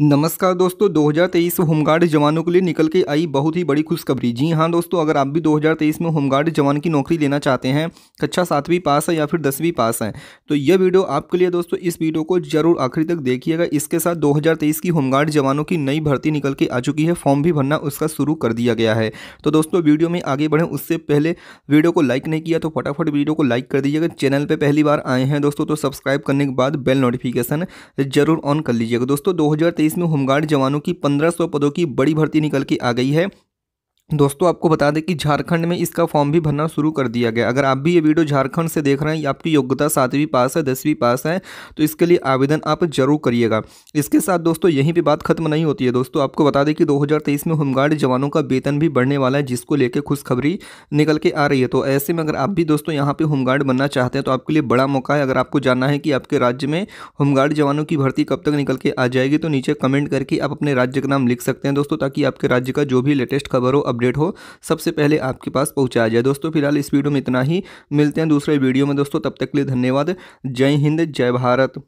नमस्कार दोस्तों 2023 होमगार्ड जवानों के लिए निकल के आई बहुत ही बड़ी खुशखबरी जी हाँ दोस्तों अगर आप भी 2023 में होमगार्ड जवान की नौकरी लेना चाहते हैं कक्षा अच्छा सातवीं पास है या फिर दसवीं पास है तो यह वीडियो आपके लिए दोस्तों इस वीडियो को जरूर आखिरी तक देखिएगा इसके साथ 2023 की होमगार्ड जवानों की नई भर्ती निकल के आ चुकी है फॉर्म भी भरना उसका शुरू कर दिया गया है तो दोस्तों वीडियो में आगे बढ़ें उससे पहले वीडियो को लाइक नहीं किया तो फटाफट वीडियो को लाइक कर दीजिएगा चैनल पर पहली बार आए हैं दोस्तों तो सब्सक्राइब करने के बाद बेल नोटिफिकेशन जरूर ऑन कर लीजिएगा दोस्तों दो 2023 में होमगार्ड जवानों की 1500 पदों की बड़ी भर्ती निकल के आ गई है दोस्तों आपको बता दें कि झारखंड में इसका फॉर्म भी भरना शुरू कर दिया गया अगर आप भी ये वीडियो झारखंड से देख रहे हैं आपकी योग्यता सातवीं पास है दसवीं पास है तो इसके लिए आवेदन आप जरूर करिएगा इसके साथ दोस्तों यहीं पे बात खत्म नहीं होती है दोस्तों आपको बता दें कि 2023 में होमगार्ड जवानों का वेतन भी बढ़ने वाला है जिसको लेकर खुशखबरी निकल के आ रही है तो ऐसे में अगर आप भी दोस्तों यहाँ पर होमगार्ड बनना चाहते हैं तो आपके लिए बड़ा मौका है अगर आपको जानना है कि आपके राज्य में होमगार्ड जवानों की भर्ती कब तक निकल के आ जाएगी तो नीचे कमेंट करके आप अपने राज्य का नाम लिख सकते हैं दोस्तों ताकि आपके राज्य का जो भी लेटेस्ट खबर हो अपडेट हो सबसे पहले आपके पास पहुँचाया जाए दोस्तों फिलहाल इस वीडियो में इतना ही मिलते हैं दूसरे वीडियो में दोस्तों तब तक के लिए धन्यवाद जय हिंद जय भारत